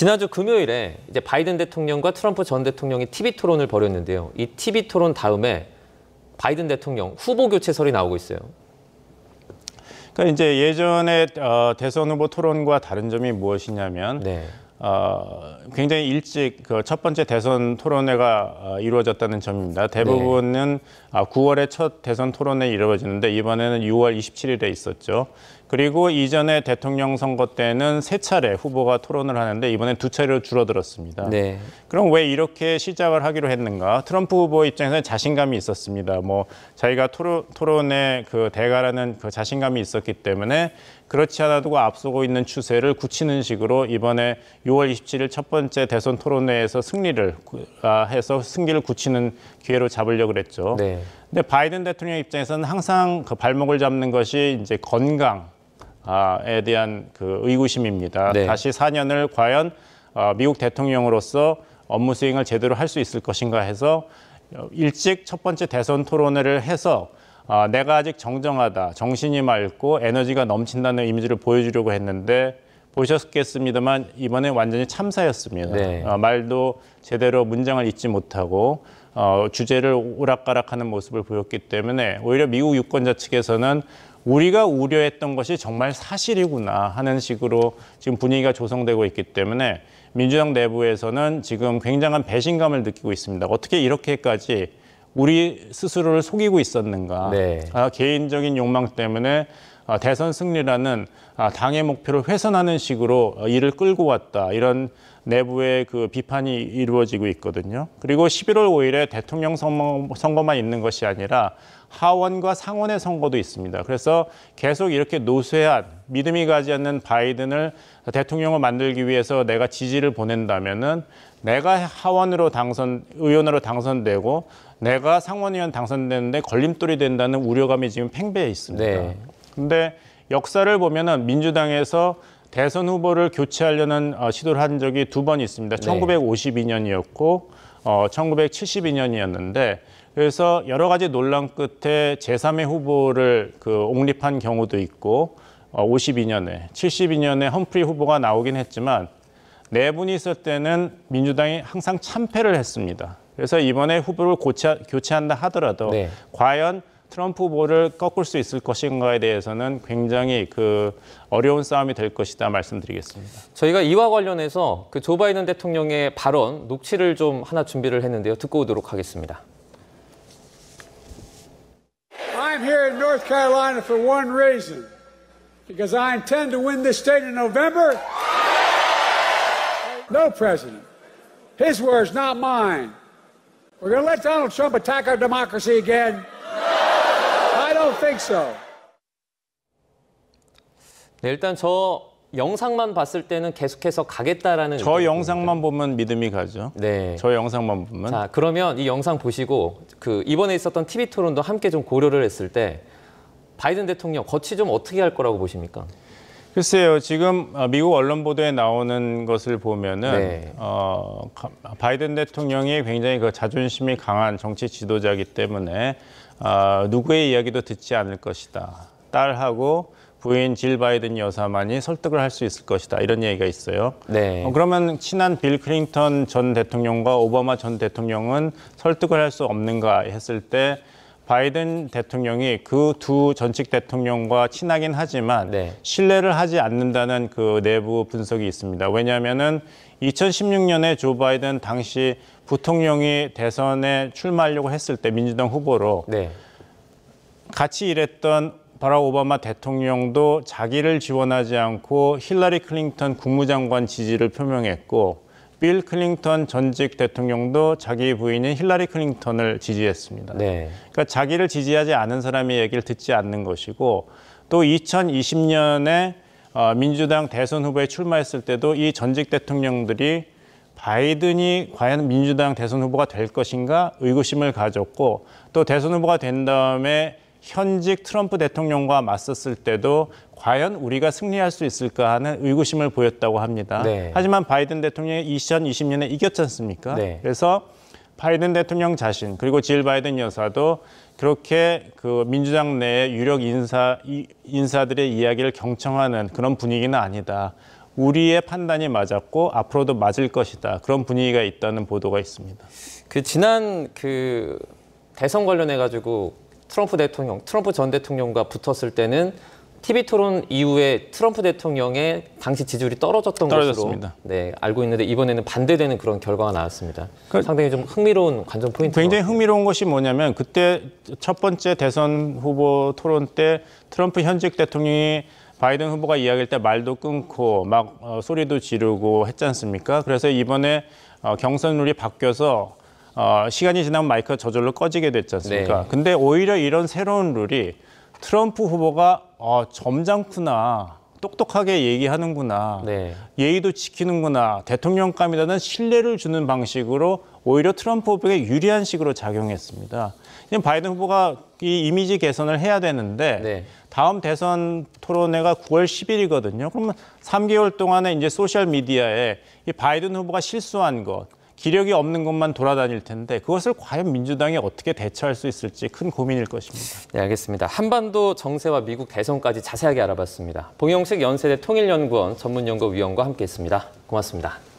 지난주 금요일에 이제 바이든 대통령과 트럼프 전 대통령이 TV 토론을 벌였는데요. 이 TV 토론 다음에 바이든 대통령 후보 교체설이 나오고 있어요. 그러니까 이제 예전에 어, 대선 후보 토론과 다른 점이 무엇이냐면 네. 어, 굉장히 일찍 그 첫 번째 대선 토론회가 어, 이루어졌다는 점입니다. 대부분은 네. 아, 9월에 첫 대선 토론회 이루어지는데 이번에는 6월 27일에 있었죠. 그리고 이전에 대통령 선거 때는 세 차례 후보가 토론을 하는데 이번엔 두 차례로 줄어들었습니다. 네. 그럼 왜 이렇게 시작을 하기로 했는가? 트럼프 후보 입장에서는 자신감이 있었습니다. 뭐 자기가 토론, 토론에 그 대가라는 그 자신감이 있었기 때문에 그렇지 않아도 앞서고 있는 추세를 굳히는 식으로 이번에 6월 27일 첫 번째 대선 토론회에서 승리를 아, 해서 승기를 굳히는 기회로 잡으려고 그랬죠. 네. 근데 바이든 대통령 입장에서는 항상 그 발목을 잡는 것이 이제 건강 아에 대한 그 의구심입니다. 네. 다시 4년을 과연 어, 미국 대통령으로서 업무 수행을 제대로 할 수 있을 것인가 해서 어, 일찍 첫 번째 대선 토론회를 해서 아, 내가 아직 정정하다, 정신이 맑고 에너지가 넘친다는 이미지를 보여주려고 했는데 보셨겠습니다만 이번에 완전히 참사였습니다. 네. 어, 말도 제대로 문장을 잊지 못하고 어, 주제를 오락가락하는 모습을 보였기 때문에 오히려 미국 유권자 측에서는 우리가 우려했던 것이 정말 사실이구나 하는 식으로 지금 분위기가 조성되고 있기 때문에 민주당 내부에서는 지금 굉장한 배신감을 느끼고 있습니다. 어떻게 이렇게까지 우리 스스로를 속이고 있었는가. 네. 아, 개인적인 욕망 때문에 아, 대선 승리라는 아, 당의 목표를 훼손하는 식으로 일을 어, 끌고 왔다 이런 내부의 그 비판이 이루어지고 있거든요. 그리고 11월 5일에 대통령 선거만 있는 것이 아니라 하원과 상원의 선거도 있습니다. 그래서 계속 이렇게 노쇠한 믿음이 가지 않는 바이든을 대통령을 만들기 위해서 내가 지지를 보낸다면은 내가 하원으로 당선 의원으로 당선되고 내가 상원의원 당선되는데 걸림돌이 된다는 우려감이 지금 팽배해 있습니다. 네. 근데 역사를 보면은 민주당에서 대선 후보를 교체하려는 어, 시도를 한 적이 두 번 있습니다. 네. 1952년이었고 어, 1972년이었는데 그래서 여러 가지 논란 끝에 제3의 후보를 그 옹립한 경우도 있고 어, 52년에 72년에 험프리 후보가 나오긴 했지만 네 분이 있을 때는 민주당이 항상 참패를 했습니다. 그래서 이번에 후보를 고차, 교체한다 하더라도 네. 과연 트럼프 보를 꺾을 수 있을 것인가에 대해서는 굉장히 그 어려운 싸움이 될 것이다 말씀드리겠습니다. 저희가 이와 관련해서 그조 바이든 대통령의 발언 녹취를 좀 하나 준비를 했는데요. 듣고 오도록 하겠습니다. I'm here in North Carolina for one reason. Because I intend to win this state in November. No president. His words, not mine. We're going to let Donald Trump attack our democracy again. think so. 네, 일단 저 영상만 봤을 때는 계속해서 가겠다라는 저 영상만 보면 믿음이 가죠. 네. 저 영상만 보면. 자, 그러면 이 영상 보시고 그 이번에 있었던 TV 토론도 함께 좀 고려를 했을 때 바이든 대통령 거치 좀 어떻게 할 거라고 보십니까? 글쎄요, 지금 어, 미국 언론 보도에 나오는 것을 보면은 네. 어, 바이든 대통령이 굉장히 그 자존심이 강한 정치 지도자이기 때문에 아, 누구의 이야기도 듣지 않을 것이다. 딸하고 부인 질 바이든 여사만이 설득을 할 수 있을 것이다 이런 얘기가 있어요. 네. 어, 그러면 친한 빌 클린턴 전 대통령과 오바마 전 대통령은 설득을 할 수 없는가 했을 때 바이든 대통령이 그 두 전직 대통령과 친하긴 하지만 네. 신뢰를 하지 않는다는 그 내부 분석이 있습니다. 왜냐하면은 2016년에 조 바이든 당시 부통령이 대선에 출마하려고 했을 때 민주당 후보로 네. 같이 일했던 바락 오바마 대통령도 자기를 지원하지 않고 힐러리 클링턴 국무장관 지지를 표명했고 빌클링턴 전직 대통령도 자기 부인인 힐러리 클링턴을 지지했습니다. 네. 그러니까 자기를 지지하지 않은 사람의 얘기를 듣지 않는 것이고 또 2020년에 어, 민주당 대선 후보에 출마했을 때도 이 전직 대통령들이 바이든이 과연 민주당 대선 후보가 될 것인가 의구심을 가졌고 또 대선 후보가 된 다음에 현직 트럼프 대통령과 맞섰을 때도 과연 우리가 승리할 수 있을까 하는 의구심을 보였다고 합니다. 네. 하지만 바이든 대통령이 2020년에 이겼지 않습니까? 네. 그래서 바이든 대통령 자신 그리고 질 바이든 여사도 그렇게 그 민주당 내 유력 인사 인사들의 이야기를 경청하는 그런 분위기는 아니다. 우리의 판단이 맞았고 앞으로도 맞을 것이다. 그런 분위기가 있다는 보도가 있습니다. 그 지난 그 대선 관련해 가지고 트럼프 대통령, 트럼프 전 대통령과 붙었을 때는 TV 토론 이후에 트럼프 대통령의 당시 지지율이 떨어졌던 떨어졌습니다. 것으로 네, 알고 있는데 이번에는 반대되는 그런 결과가 나왔습니다. 그, 상당히 좀 흥미로운 관전 포인트. 굉장히 흥미로운 것이 뭐냐면 그때 첫 번째 대선 후보 토론 때 트럼프 현직 대통령이 바이든 후보가 이야기할 때 말도 끊고 막 어, 소리도 지르고 했지 않습니까? 그래서 이번에 어, 경선 룰이 바뀌어서 어, 시간이 지나면 마이크가 저절로 꺼지게 됐지 않습니까? 네. 근데 오히려 이런 새로운 룰이 트럼프 후보가 어, 점잖구나. 똑똑하게 얘기하는구나. 네. 예의도 지키는구나. 대통령감이라는 신뢰를 주는 방식으로 오히려 트럼프 후보에게 유리한 식으로 작용했습니다. 바이든 후보가 이 이미지 개선을 해야 되는데 네. 다음 대선 토론회가 9월 10일이거든요. 그러면 3개월 동안에 이제 소셜 미디어에 이 바이든 후보가 실수한 것 기력이 없는 것만 돌아다닐 텐데 그것을 과연 민주당이 어떻게 대처할 수 있을지 큰 고민일 것입니다. 네, 알겠습니다. 한반도 정세와 미국 대선까지 자세하게 알아봤습니다. 봉영식 연세대 통일연구원 전문연구위원과 함께했습니다. 고맙습니다.